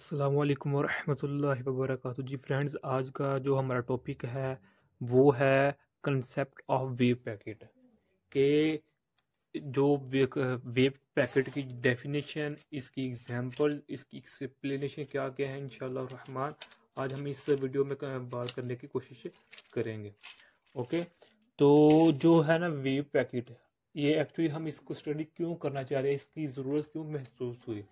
अल्लाम वरहमल वबरक जी फ्रेंड्स आज का जो हमारा टॉपिक है वो है कंसेप्ट ऑफ वेव पैकेट के जो वेव पैकेट की डेफिनेशन इसकी एग्जांपल इसकी एक्सप्लेनेशन क्या क्या है इन रहमान आज हम इस वीडियो में बात करने की कोशिश करेंगे ओके तो जो है ना वेव पैकेट ये एक्चुअली हम इसको स्टडी क्यों करना चाह रहे हैं इसकी ज़रूरत क्यों महसूस हुई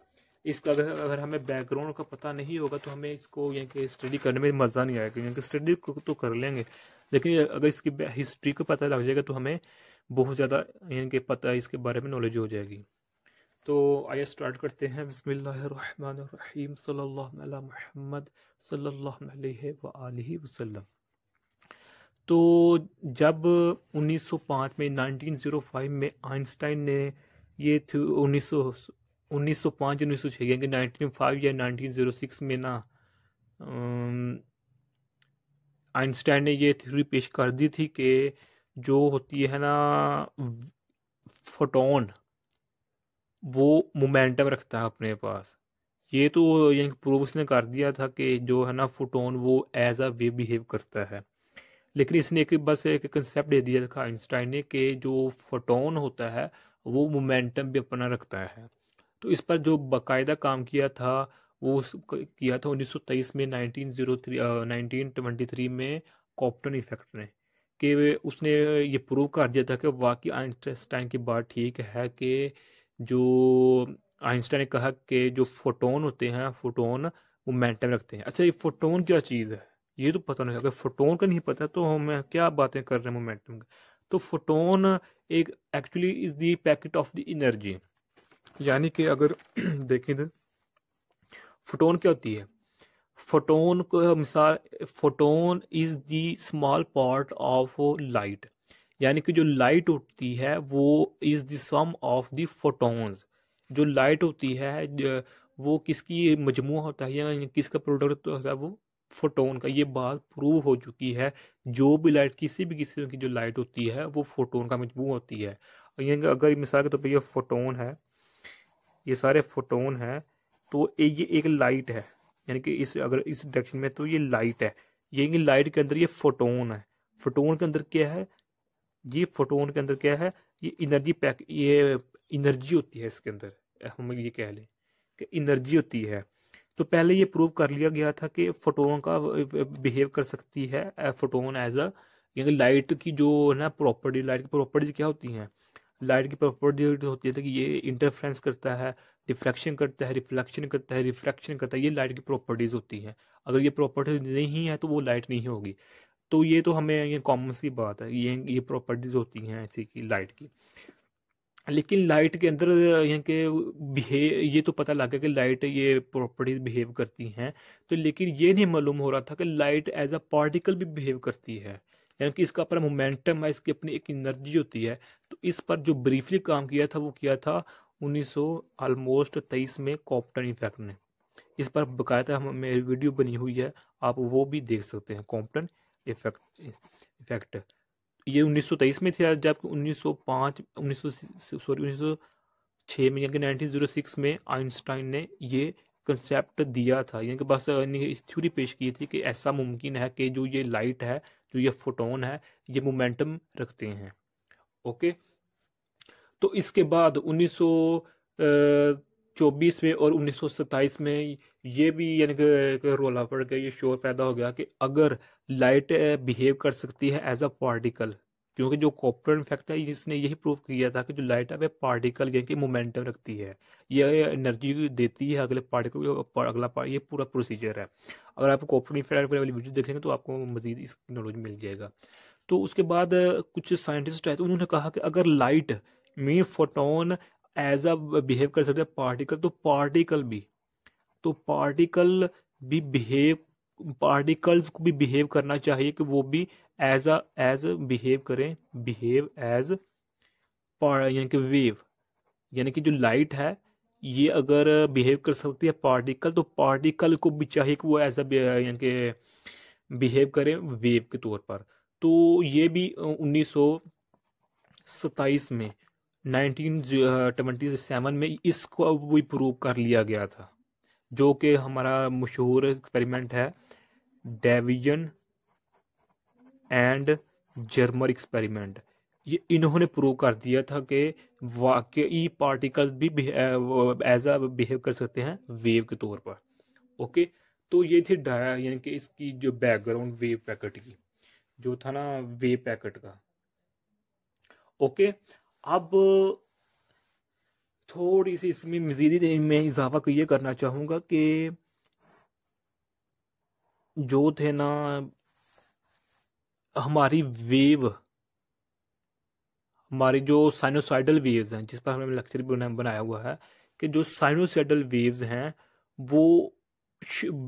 इसका अगर अगर हमें बैकग्राउंड का पता नहीं होगा तो हमें इसको यहाँ के स्टडी करने में मज़ा नहीं आएगा यहाँ के स्टडी तो कर लेंगे लेकिन अगर इसकी हिस्ट्री का पता लग जाएगा तो हमें बहुत ज़्यादा यानी कि पता इसके बारे में नॉलेज हो जाएगी तो आइए स्टार्ट करते हैं बसमीम महमद वसलम तो जब 1905 में 1905 में आइंस्टाइन ने ये उन्नीस उन्नीस सौ पाँच उन्नीस सौ छः यानी कि नाइनटीन फाइव या नाइनटीन ज़ीरो सिक्स में ना आइंस्टाइन ने ये थ्योरी पेश कर दी थी कि जो होती है ना फोटोन वो मोमेंटम रखता है अपने पास ये तो यानी प्रूव उसने कर दिया था कि जो है ना फोटोन वो एज अ वे बिहेव करता है लेकिन इसने एक बस एक कंसेप्ट दे दिया था आइंस्टाइन ने कि जो फोटोन होता है वो मोमेंटम भी अपना रखता है तो इस पर जो बाकायदा काम किया था वो किया था 1923 में 1903 uh, 1923 में कॉप्टन इफेक्ट ने कि उसने ये प्रूव कर दिया था कि वाकई आइंस्टाइन की बात ठीक है कि जो आइंस्टाइन ने कहा कि जो फोटोन होते हैं फोटोन मोमेंटम रखते हैं अच्छा ये फोटोन क्या चीज़ है ये तो पता नहीं अगर फोटोन का नहीं पता तो हम क्या बातें कर रहे हैं मोमेंटम का तो फोटोन एक actually is the packet of the energy यानी कि अगर देखें तो फोटोन क्या होती है फोटोन को मिसाल photon is the small part of light यानी कि जो लाइट होती है वो is the sum of the photons जो लाइट होती है वो किसकी मजमू होता है या किसका प्रोडक्ट होता है वो फोटोन का ये बात प्रूव हो चुकी है जो भी लाइट किसी भी किस्म की जो लाइट होती है वो फोटोन का मजमू होती है यानी अगर मिसाल के तौर तो पर यह फोटोन है ये सारे फोटोन हैं तो ये एक लाइट है यानी कि इस अगर इस डायरेक्शन में तो ये लाइट है ये लाइट के अंदर ये फोटोन है फोटोन के अंदर क्या है ये फोटोन के अंदर क्या है ये इनर्जी पैक ये इनर्जी होती है इसके अंदर हम ये कह लें कि इनर्जी होती है तो पहले ये प्रूव कर लिया गया था कि फोटोन का बिहेव कर सकती है फोटोन एज अ यानी लाइट की जो है ना प्रॉपर्टी लाइट की प्रॉपर्टीज क्या होती हैं लाइट की प्रॉपर्टी होती है तो कि ये इंटरफ्रेंस करता है डिफ्रैक्शन करता है रिफ्लेक्शन करता है रिफ्रैक्शन करता है ये लाइट की प्रॉपर्टीज़ होती हैं अगर ये प्रॉपर्टीज नहीं है तो वो लाइट नहीं होगी तो ये तो हमें ये कॉमन सी बात है ये ये प्रॉपर्टीज़ होती हैं ऐसी की लाइट की लेकिन लाइट के अंदर यहाँ के बिहेव ये तो पता लगा कि लाइट ये प्रॉपर्टीज बिहेव करती हैं तो लेकिन ये नहीं मालूम हो रहा था कि लाइट एज अ पार्टिकल भी बिहेव करती है यानी कि इसका अपना मोमेंटम है इसकी अपनी एक एनर्जी होती है तो इस पर जो ब्रीफली काम किया था वो किया था उन्नीस ऑलमोस्ट तेईस में कॉम्पटन इफेक्ट ने इस पर बकायदा हम मेरी वीडियो बनी हुई है आप वो भी देख सकते हैं कॉम्पटन इफेक्ट इफेक्ट ये 1923 में थे जबकि 1905 सौ सॉरी छः में यानी कि 1906 में आइंस्टाइन ने ये कंसेप्ट दिया था यानी कि बस थ्योरी पेश की थी कि ऐसा मुमकिन है कि जो ये लाइट है जो ये फोटोन है ये मोमेंटम रखते हैं ओके तो इसके बाद उन्नीस चौबीस में और उन्नीस में ये भी यानी कि रोला पड़ गया ये शोर पैदा हो गया कि अगर लाइट बिहेव कर सकती है एज अ पार्टिकल क्योंकि जो कॉपर इफेक्ट है इसने यही प्रूव किया था कि जो लाइट है वह पार्टिकल यानी कि मोमेंटम रखती है यह एनर्जी देती है अगले पार्टिकल को अगला पार्ट ये पूरा प्रोसीजर है अगर आप कॉपर इफेक्ट वाली वीडियो देखेंगे तो आपको मजीद इस नॉलेज मिल जाएगा तो उसके बाद कुछ साइंटिस्ट आए थे तो उन्होंने कहा कि अगर लाइट में फोटोन एज अ बिहेव कर सकते पार्टिकल तो पार्टिकल भी तो पार्टिकल भी बिहेव पार्टिकल्स को भी बिहेव करना चाहिए कि वो भी एज अ एज बिहेव करें बिहेव एज यानी कि वेव यानी कि जो लाइट है ये अगर बिहेव कर सकती है पार्टिकल तो पार्टिकल को भी चाहिए कि वो एज अ यानी कि बिहेव करें वेव के तौर पर तो ये भी उन्नीस में नाइनटीन ट्वेंटी सेवन में इसको भी प्रूव कर लिया गया था जो कि हमारा मशहूर एक्सपेरिमेंट है डेविजन एंड जर्मर एक्सपेरिमेंट ये इन्होंने प्रूव कर दिया था कि वाकई पार्टिकल्स भी एज अ बिहेव कर सकते हैं वेव के तौर पर ओके तो ये थी डाया यानी कि इसकी जो बैकग्राउंड वेव पैकेट की जो था ना वेव पैकेट का ओके अब थोड़ी सी इसमें मजीदी मैं इजाफा ये करना चाहूँगा कि जो थे ना हमारी वेव हमारी जो साइनोसाइडल वेव्स हैं जिस पर हमने लेक्चर भी बनाया हुआ है कि जो साइनोसाइडल वेव्स हैं वो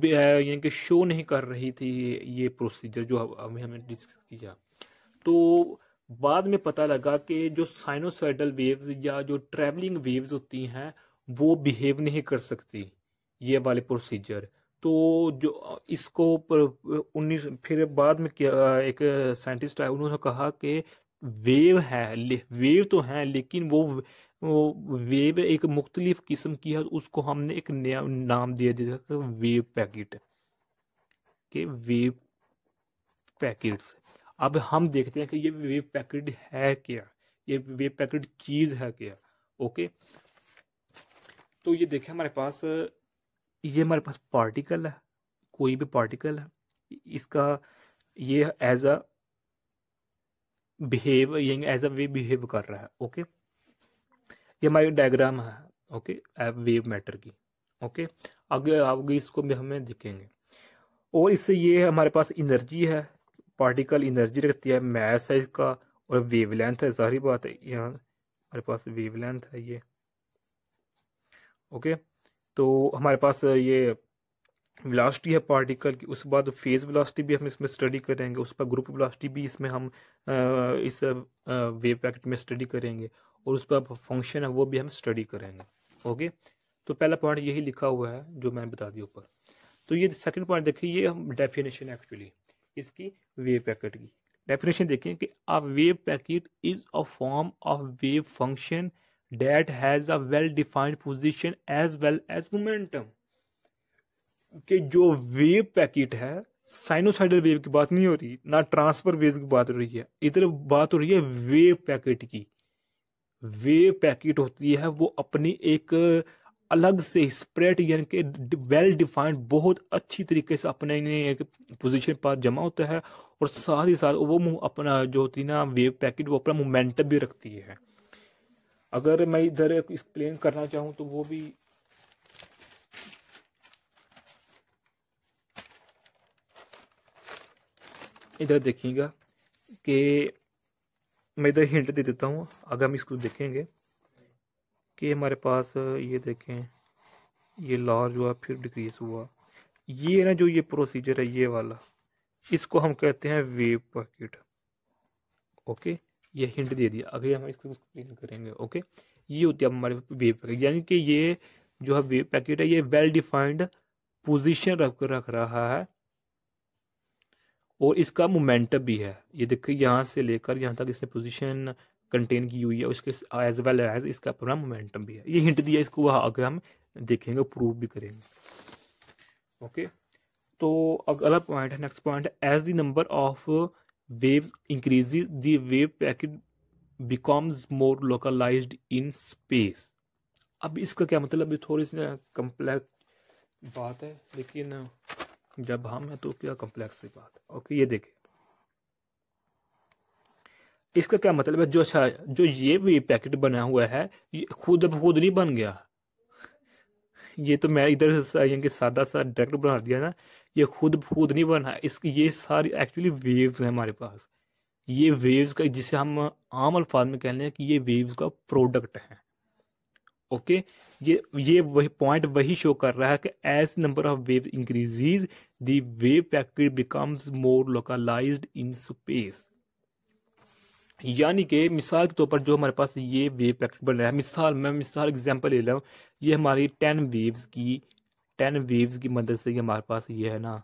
यानी कि शो नहीं कर रही थी ये प्रोसीजर जो हमें हमने डिस्कस किया तो बाद में पता लगा कि जो साइनोसाइडल वेव्स या जो ट्रैवलिंग वेव्स होती हैं वो बिहेव नहीं कर सकती ये वाले प्रोसीजर तो जो इसको उन्नीस फिर बाद में एक साइंटिस्ट आया उन्होंने कहा कि वेव है वेव तो है लेकिन वो वो वेव एक मुख्तलिफ किस्म की है उसको हमने एक नया नाम दिया जैसे वेव पैकेट के वेव पैकेट्स अब हम देखते हैं कि ये वेव पैकेट है क्या ये वेव पैकेट चीज़ है क्या ओके तो ये देखें हमारे पास ये हमारे पास पार्टिकल है कोई भी पार्टिकल है इसका ये as a behave as a wave behave कर रहा है ओके ये हमारी डायग्राम है ओके वेव मैटर की ओके आगे आगे इसको भी हमें दिखेंगे और इससे ये हमारे पास एनर्जी है पार्टिकल एनर्जी रखती है मैस है इसका और वेवलेंथ है सारी बात है यहाँ हमारे पास वेवलेंथ है ये ओके okay? तो हमारे पास ये वेलोसिटी है पार्टिकल की उसके बाद फेज वेलोसिटी भी हम इसमें स्टडी करेंगे उस पर ग्रुप वेलोसिटी भी इसमें हम इस वेव पैकेट में स्टडी करेंगे और उस पर फंक्शन है वो भी हम स्टडी करेंगे ओके तो पहला पॉइंट यही लिखा हुआ है जो मैं बता दिया ऊपर तो ये सेकंड पॉइंट देखिए ये हम डेफिनेशन एक्चुअली इसकी वेव पैकेट की डेफिनेशन देखिए कि a wave packet is a form of wave function that has a well defined position as well as momentum कि जो वेव पैकेट है साइनोसाइडल वेव की बात नहीं होती ना ट्रांसफर वेव की बात हो रही है इधर बात हो रही है वेव पैकेट की वेव पैकेट होती है वो अपनी एक अलग से स्प्रेड यानी कि वेल डिफाइंड बहुत अच्छी तरीके से अपने एक पोजीशन पर जमा होता है और साथ ही साथ वो अपना जो होती है ना वेव पैकेट वो अपना मोमेंटम भी रखती है अगर मैं इधर एक्सप्लेन करना चाहूँ तो वो भी इधर देखिएगा कि मैं इधर हिंट दे देता हूँ अगर हम इसको देखेंगे कि हमारे पास ये देखें ये लार्ज हुआ फिर डिक्रीज हुआ ये ना जो ये प्रोसीजर है ये वाला इसको हम कहते हैं वेव पॉकेट ओके ये हिंट दे दिया अगर हम इसको एक्सप्लेन करेंगे ओके ये होती है हमारे वेव पैकेट यानी कि ये जो है वेव पैकेट है ये वेल डिफाइंड पोजिशन रख रख रहा है और इसका मोमेंटम भी है ये देखिए यहाँ से लेकर यहाँ तक इसने पोजिशन कंटेन की हुई है उसके एज वेल एज इसका अपना मोमेंटम भी है ये हिंट दिया इसको वह आगे हम देखेंगे प्रूव भी करेंगे ओके तो अगला पॉइंट है next point as the number of wave increase the packet packet more localize in space अब इसका क्या मतलब है थोड़ी सी कम्प्लेक्स बात है लेकिन जब हम हैं तो क्या कम्प्लेक्स सी बात ओके ये देखें इसका क्या मतलब है जो अच्छा जो ये वेव पैकेट बना हुआ है ये खुद अब खुद नहीं बन गया ये तो मैं इधर यानी कि सादा सा डायरेक्ट बना दिया ना ये खुद खुद नहीं बना इस ये सारी एक्चुअली वेव्स हैं हमारे पास ये वेव्स का जिसे हम आम अल्फाज में कह लें कि ये वेव्स का प्रोडक्ट है ओके ये ये वही पॉइंट वही शो कर रहा है कि as number of wave increases the wave packet becomes more localized in space यानी कि मिसाल के तौर पर जो हमारे पास ये वेव पैकेट बन रहा है मिसाल मैं मिसाल एग्जांपल ले रहा हूँ ये हमारी टेन वेव्स की टेन वेव्स की मदद से ये हमारे पास ये है ना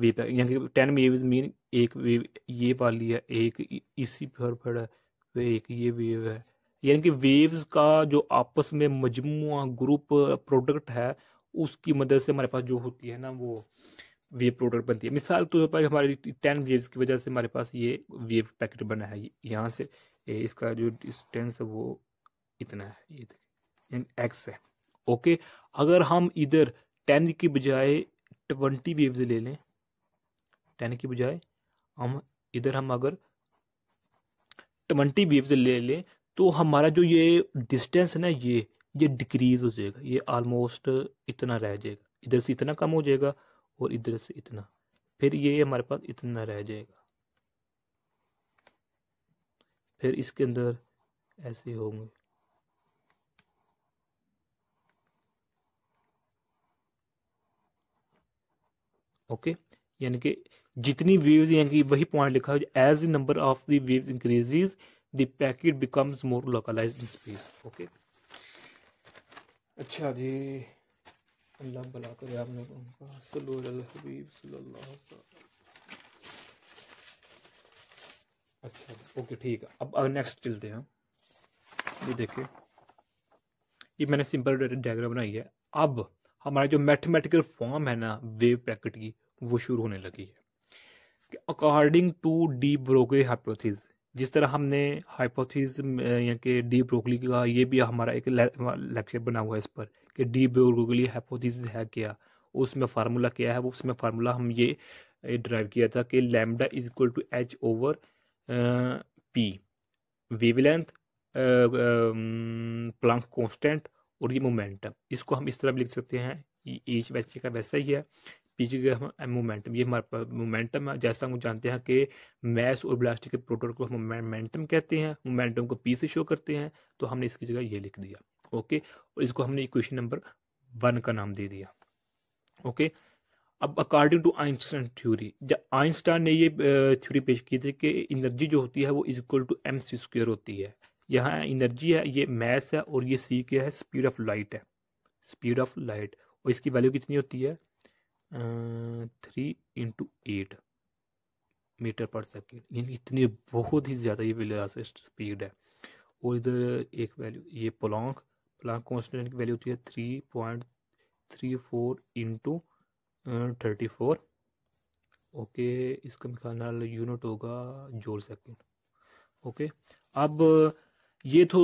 वेव यानी कि टेन वेव्स मीन एक वेव ये वाली है एक इसी पर फड़ है तो एक ये वेव है यानी कि वेव्स का जो आपस में मजमू ग्रुप प्रोडक्ट है उसकी मदद से हमारे पास जो होती है ना वो वेव प्रोडक्ट बनती है मिसाल तौर पर हमारी टेन वेव्स की वजह से हमारे पास ये वेव पैकेट बना है यहाँ से इसका जो डिस्टेंस है वो इतना है ये एक्स है ओके अगर हम इधर टेन की बजाय ट्वेंटी वेव्स ले लें टेन की बजाय हम इधर हम अगर ट्वेंटी वेव्स ले लें तो हमारा जो ये डिस्टेंस है ना ये ये डिक्रीज हो जाएगा ये ऑलमोस्ट इतना रह जाएगा इधर से इतना कम हो जाएगा और इधर से इतना फिर ये हमारे पास इतना रह जाएगा फिर इसके अंदर ऐसे होंगे ओके यानी कि जितनी वेव्स यानी कि वही पॉइंट लिखा है as the number of the waves increases the packet becomes more localized in space okay अच्छा जी अल्लाह भला करे आप लोगों का हबीब अच्छा ओके ठीक है अब नेक्स्ट चलते हैं ये देखिए ये मैंने सिंपल डायग्राम बनाई है अब हमारा जो मैथमेटिकल फॉर्म है ना वेव पैकेट की वो शुरू होने लगी है according to de Broglie hypothesis जिस तरह हमने हाइपोथीज यानी कि डी ब्रोकली का ये भी हमारा एक लेक्चर बना हुआ है इस पर कि डी ब्रोगो के लिए है क्या उसमें फार्मूला क्या है वो उसमें फार्मूला हम ये ड्राइव किया था कि lambda is equal to h over p wavelength Planck constant और ये मोमेंटम इसको हम इस तरह भी लिख सकते हैं एच वैसे का वैसा ही है पी जी का हम मोमेंटम uh, ये हमारे पास मोमेंटम है जैसा हम जानते हैं कि मैस और ब्लास्टिक के प्रोटोन को हम मोमेंटम कहते हैं मोमेंटम को पी से शो करते हैं तो हमने इसकी जगह ये लिख दिया ओके और इसको हमने इक्वेशन नंबर वन का नाम दे दिया ओके अब अकॉर्डिंग टू आइंस्टाइन थ्योरी जब आइंस्टाइन ने ये थ्योरी पेश की थी कि एनर्जी जो होती है वो is equal to m c square होती है यहाँ एनर्जी है ये मैस है और ये सी क्या है स्पीड ऑफ लाइट है स्पीड ऑफ लाइट और इसकी वैल्यू कितनी होती है three into eight metre per second यानी इतनी बहुत ही ज़्यादा ये स्पीड है और इधर एक वैल्यू ये पोलॉन्ग प्लांक कॉन्स्टेंट की वैल्यू होती है three point three four into thirty four okay इसका निकालना यूनिट होगा जोल सेकेंड ओके अब ये तो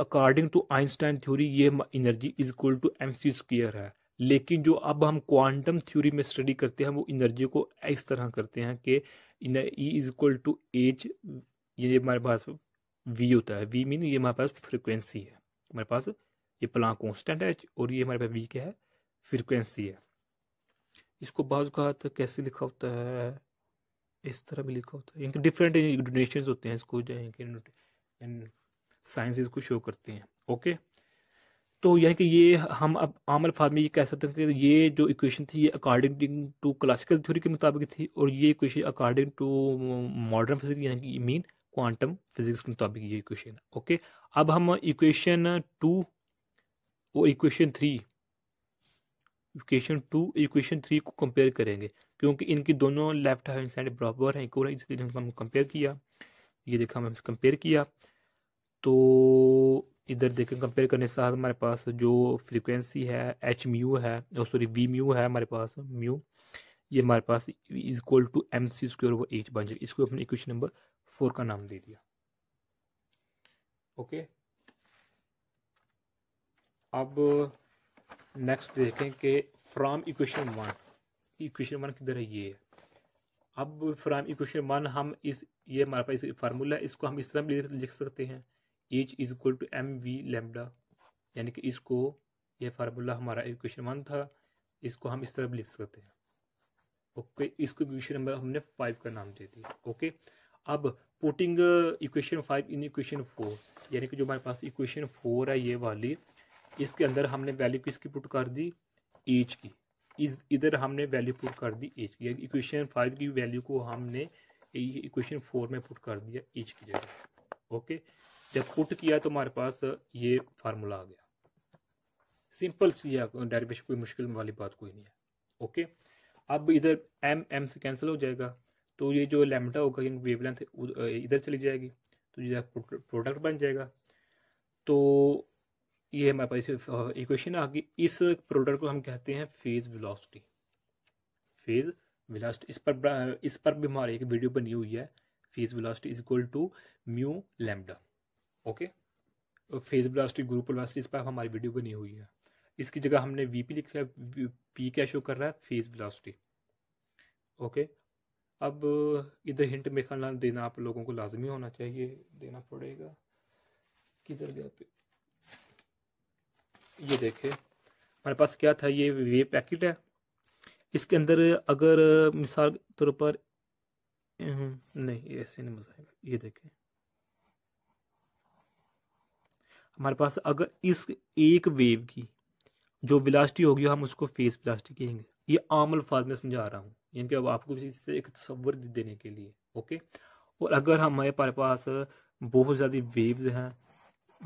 अकॉर्डिंग टू आइंस्टाइन थ्योरी ये energy is equal to m c square है लेकिन जो अब हम क्वांटम थ्योरी में स्टडी करते हैं वो एनर्जी को इस तरह करते हैं कि E e is equal to h ये हमारे पास वी होता है वी मीन ये हमारे पास फ्रिक्वेंसी है हमारे पास ये प्लान कॉन्स्टेंट है और ये हमारे पास वी क्या है फ्रीक्वेंसी है इसको बाजू का कैसे लिखा होता है इस तरह भी लिखा होता है इनके डिफरेंट डोनेशन होते हैं इसको साइंस इसको शो करते हैं ओके तो यानी कि ये हम अब आम अल्फाज में ये कह सकते हैं कि ये जो इक्वेशन थी ये अकॉर्डिंग टू क्लासिकल थ्योरी के मुताबिक थी और ये equation according to modern physics यानी कि मीन क्वांटम फिजिक्स के मुताबिक ये इक्वेशन है ओके अब हम इक्वेशन टू और equation three equation two equation three को कंपेयर करेंगे क्योंकि इनकी दोनों लेफ्ट हैंड साइड बराबर हैं इक्वल है इसलिए हमने कंपेयर किया ये देखा हमने कंपेयर किया तो इधर देखें कंपेयर करने के साथ हमारे पास जो फ्रीक्वेंसी है एच म्यू है सॉरी वी म्यू है हमारे पास म्यू ये हमारे पास is equal to m c square h बन जाएगी इसको अपने इक्वेशन नंबर फोर का नाम दे दिया ओके अब नेक्स्ट देखें कि from equation one equation one किधर है ये अब फ्राम इक्वेशन वन हम इस ये हमारे पास फार्मूला है इसको हम इस तरह भी लिख सकते हैं H is equal to M V lambda यानी कि इसको ये फार्मूला हमारा इक्वेशन वन था इसको हम इस तरह भी लिख सकते हैं ओके इसको इक्वेशन नंबर हमने फाइव का नाम दे दिया ओके अब putting equation five in equation four यानी कि जो हमारे पास इक्वेशन फोर है ये वाली इसके अंदर हमने वैल्यू किसकी पुट कर दी एज की इस इधर हमने वैल्यू पुट कर दी एज की इक्वेशन फाइव की वैल्यू को हमने इक्वेशन फोर में पुट कर दिया एज की जगह ओके जब पुट किया तो हमारे पास ये फार्मूला आ गया सिंपल सी है डेरिवेशन कोई मुश्किल वाली बात कोई नहीं है ओके अब इधर एम एम से कैंसिल हो जाएगा तो ये जो लेमडा होगा यानी लेंथ इधर चली जाएगी तो ये प्रोडक्ट बन जाएगा तो ये हमारे पास इक्वेशन आ गई इस प्रोडक्ट को हम कहते हैं फेज वेलोसिटी फेज वेलोसिटी इस पर इस पर भी हमारी एक वीडियो बनी हुई है phase velocity is equal to mu lambda okay phase velocity group velocity इस पर हमारी वीडियो बनी हुई है इसकी जगह हमने वीपी लिखा है पी क्या शो कर रहा है फेज वेलोसिटी ओके अब इधर हिंट में खाना देना आप लोगों को लाजमी होना चाहिए देना पड़ेगा किधर गया पे ये देखे हमारे पास क्या था ये वे पैकेट है इसके अंदर अगर मिसाल तौर पर हम्म, नहीं ऐसे नहीं मजा आएगा ये देखें हमारे पास अगर इस एक वेव की जो विलास्टी होगी हम उसको फेस वेलासिटी कहेंगे ये आम अल्फाज में समझा रहा हूँ यानी कि आपको किसी एक तस्वर देने के लिए ओके और अगर हमारे पास बहुत ज़्यादा वेव्स हैं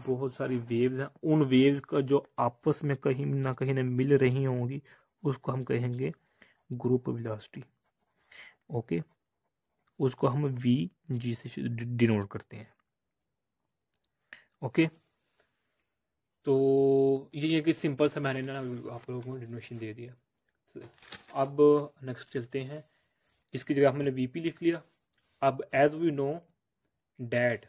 बहुत सारी वेव्स हैं उन वेव्स का जो आपस में कहीं ना कहीं ना मिल रही होंगी उसको हम कहेंगे ग्रुप विलासिटी ओके उसको हम वी जी से डिनोट करते हैं ओके तो ये कि सिंपल सा मैंने ना आप लोगों को डिनोशन दे दिया अब नेक्स्ट चलते हैं इसकी जगह हमने वीपी लिख लिया अब as we know that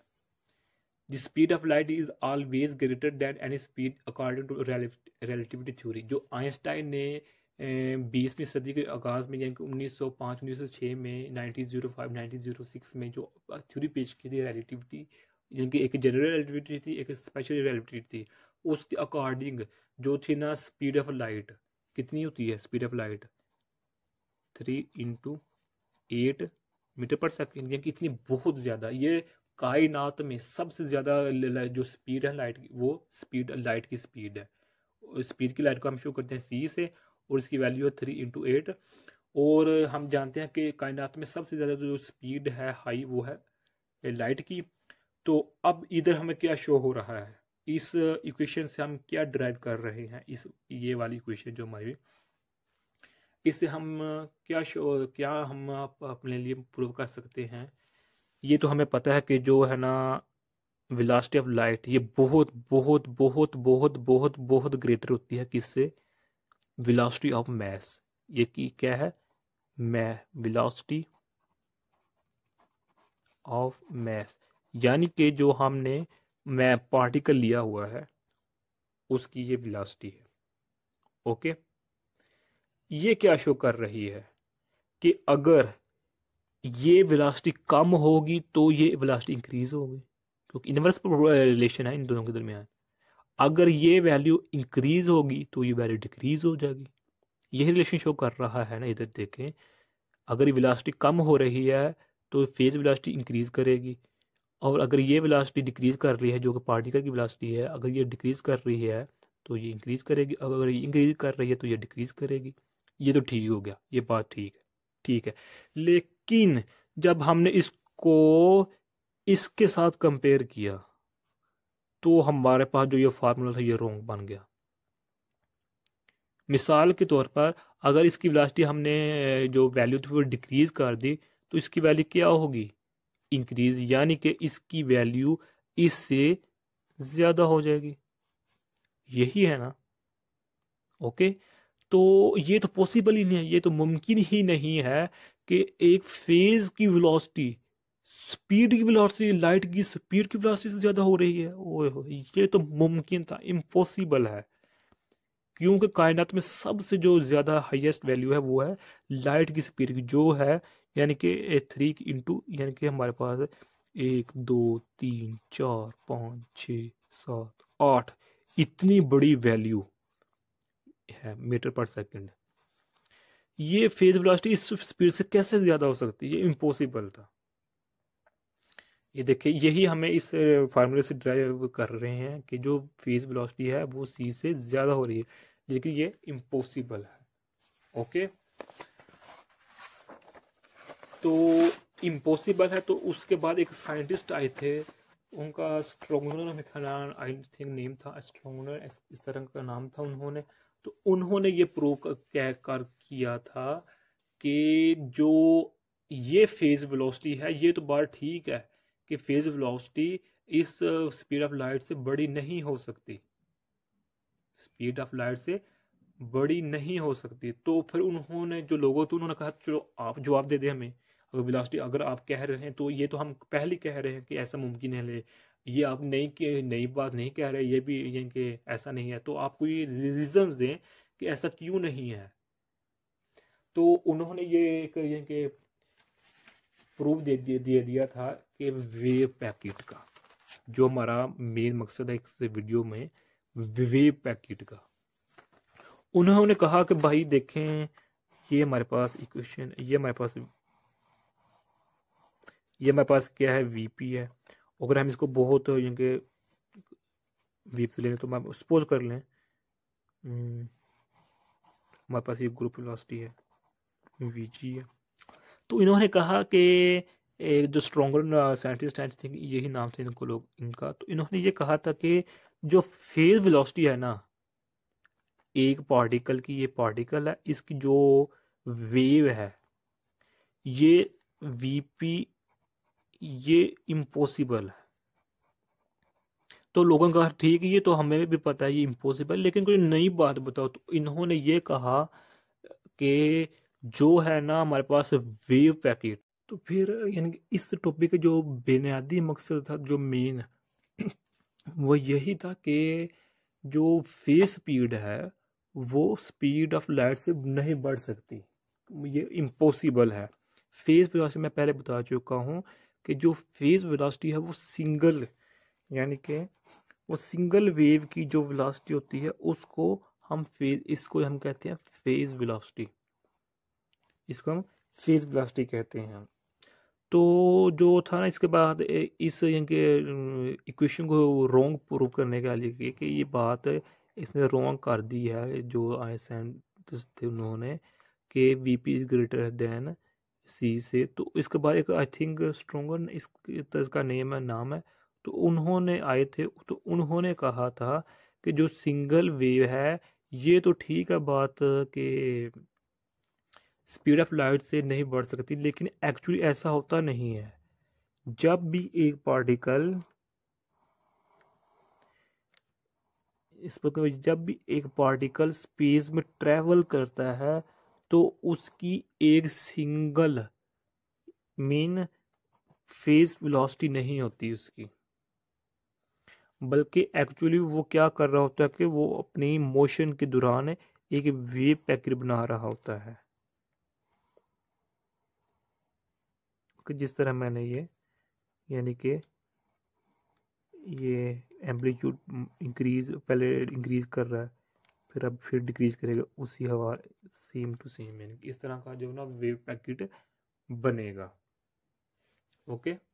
the speed of light is always greater than any speed according to relativity theory जो आइंस्टाइन ने eh, बीसवीं सदी के आगाज़ में यानी कि 1905 1906 में 1905 1906 में जो थ्योरी पेश की थी रिलेटिविटी यानी कि एक जनरल रिलेटिविटी थी एक स्पेशल रिलेटिविटी थी उसके अकॉर्डिंग जो थी ना स्पीड ऑफ लाइट कितनी होती है speed of light three into eight metre per second यानी कि इतनी बहुत ज़्यादा ये कायनात में सबसे ज़्यादा जो स्पीड है लाइट की वो स्पीड लाइट की स्पीड है स्पीड की लाइट को हम शो करते हैं सी से और इसकी वैल्यू है थ्री इंटू एट और हम जानते हैं कि कायनात में सबसे ज़्यादा जो स्पीड है हाई वो है लाइट की तो अब इधर हमें क्या शो हो रहा है इस इक्वेशन से हम क्या ड्राइव कर रहे हैं इस ये वाली इक्वेशन जो हमारी इससे हम क्या शो क्या हम अपने लिए प्रूव कर सकते हैं ये तो हमें पता है कि जो है ना वेलासिटी ऑफ लाइट ये बहुत बहुत बहुत बहुत बहुत बहुत ग्रेटर होती है किससे वेलासिटी ऑफ मैस ये की क्या है मै वेलासिटी ऑफ मैस यानी कि जो हमने मैं पार्टिकल लिया हुआ है उसकी ये विलासिटी है ओके ये क्या शो कर रही है कि अगर ये विलासिटी कम होगी तो ये विलासिटी इंक्रीज होगी क्योंकि इनवर्स रिलेशन है इन दोनों के दरमियान अगर ये वैल्यू इंक्रीज होगी तो ये वैल्यू डिक्रीज हो जाएगी यही रिलेशन शो कर रहा है ना इधर देखें अगर ये विलासिटी कम हो रही है तो फेज विलासिटी इंक्रीज करेगी और अगर ये वेलासिटी डिक्रीज़ कर रही है जो कि पार्टिकल की वेलासिटी है अगर ये डिक्रीज़ कर रही है तो ये इंक्रीज़ करेगी अगर ये इंक्रीज़ कर रही है तो ये डिक्रीज़ करेगी ये तो ठीक हो गया ये बात ठीक है ठीक है लेकिन जब हमने इसको इसके साथ कंपेयर किया तो हमारे पास जो ये फार्मूला था ये रोंग बन गया मिसाल के तौर पर अगर इसकी वेलासिटी हमने जो वैल्यू थी वो डिक्रीज़ कर दी तो इसकी वैल्यू क्या होगी इंक्रीज यानी कि इसकी वैल्यू इससे ज्यादा हो जाएगी यही है ना ओके तो ये तो पॉसिबल ही नहीं है ये तो मुमकिन ही नहीं है कि एक फेज की वेलोसिटी स्पीड की वेलोसिटी लाइट की स्पीड की वेलोसिटी से ज़्यादा हो रही है ओए ये तो मुमकिन था इम्पॉसिबल है क्योंकि कायनात में सबसे जो ज़्यादा हाईएस्ट वैल्यू है वो है लाइट की स्पीड की जो है यानी कि ए थ्री इंटू यानी कि हमारे पास एक दो तीन चार पाँच छ सात आठ इतनी बड़ी वैल्यू है मीटर पर सेकंड ये फेज वेलोसिटी इस स्पीड से कैसे ज़्यादा हो सकती है ये इम्पोसिबल था ये देखिए यही हमें इस फार्मूले से ड्राइव कर रहे हैं कि जो फेज वेलोसिटी है वो सी से ज़्यादा हो रही है लेकिन ये इम्पोसिबल है ओके तो इम्पॉसिबल है तो उसके बाद एक साइंटिस्ट आए थे उनका स्ट्रोंगनर मिथान आई थिंक नेम था स्ट्रोंगनर इस तरह का नाम था उन्होंने तो उन्होंने ये प्रूव कह कर किया था कि जो ये फेज वेलोसिटी है ये तो बार ठीक है कि फेज वेलोसिटी इस स्पीड ऑफ लाइट से बड़ी नहीं हो सकती स्पीड ऑफ लाइट से बड़ी नहीं हो सकती तो फिर उन्होंने जो लोगों तो उन्होंने कहा चलो आप जवाब दे दें हमें अगर वेलोसिटी अगर आप कह रहे हैं तो ये तो हम पहले कह रहे हैं कि ऐसा मुमकिन है ये आप नई नई बात नहीं कह रहे ये भी ये कि ऐसा नहीं है तो आपको ये रीज़न दें कि ऐसा क्यों नहीं है तो उन्होंने ये एक ये कि प्रूफ दे दे दिया था कि वे पैकेट का जो हमारा मेन मकसद है इस वीडियो में वे पैकेट का उन्होंने कहा कि भाई देखें ये हमारे पास इक्वेशन ये हमारे पास ये हमारे पास क्या है वीपी है अगर हम इसको बहुत यानी वी पी लें तो मैं सपोज कर लें हम्म, हमारे पास ये ग्रुप वेलोसिटी है वीजी है तो इन्होंने कहा कि एक जो स्ट्रॉगर साइंटिस्ट हैं थिंक यही नाम थे इनको लोग इनका तो इन्होंने ये कहा था कि जो फेज वेलोसिटी है ना एक पार्टिकल की ये पार्टिकल है इसकी जो वेव है ये वी पी ये इम्पॉसिबल है तो लोगों का ठीक ये तो हमें भी पता है ये इम्पोसिबल लेकिन कोई नई बात बताओ तो इन्होंने ये कहा कि जो है ना हमारे पास वेव पैकेट तो फिर यानी इस टॉपिक का जो बुनियादी मकसद था जो मेन वो यही था कि जो फेस स्पीड है वो स्पीड ऑफ लाइट से नहीं बढ़ सकती ये इम्पोसिबल है फेस वजह से मैं पहले बता चुका हूँ कि जो फेज वेलोसिटी है वो सिंगल यानी कि वो सिंगल वेव की जो वेलोसिटी होती है उसको हम फेज इसको हम कहते हैं फेज वेलोसिटी इसको हम फेज वेलोसिटी कहते हैं तो जो था ना इसके बाद इस इक्वेशन को रोंग प्रूव करने के लिए कि ये बात इसने रोंग कर दी है जो आइंस्टाइन थे उन्होंने कि V P is greater than C से तो इसके बाद एक आई थिंक स्ट्रोंगर इस का नेम है नाम है तो उन्होंने आए थे तो उन्होंने कहा था कि जो सिंगल वेव है ये तो ठीक है बात कि स्पीड ऑफ लाइट से नहीं बढ़ सकती लेकिन एक्चुअली ऐसा होता नहीं है जब भी एक पार्टिकल इस पर जब भी एक पार्टिकल स्पेस में ट्रैवल करता है तो उसकी एक सिंगल मेन फेज वेलोसिटी नहीं होती उसकी बल्कि एक्चुअली वो क्या कर रहा होता है कि वो अपनी मोशन के दौरान एक वेव पैकेट बना रहा होता है कि जिस तरह मैंने ये यानी कि ये एम्पलीट्यूड इंक्रीज पहले इंक्रीज कर रहा है फिर अब फिर डिक्रीज करेगा उसी हवा सेम टू सेम यानी इस तरह का जो ना वेव पैकेट बनेगा ओके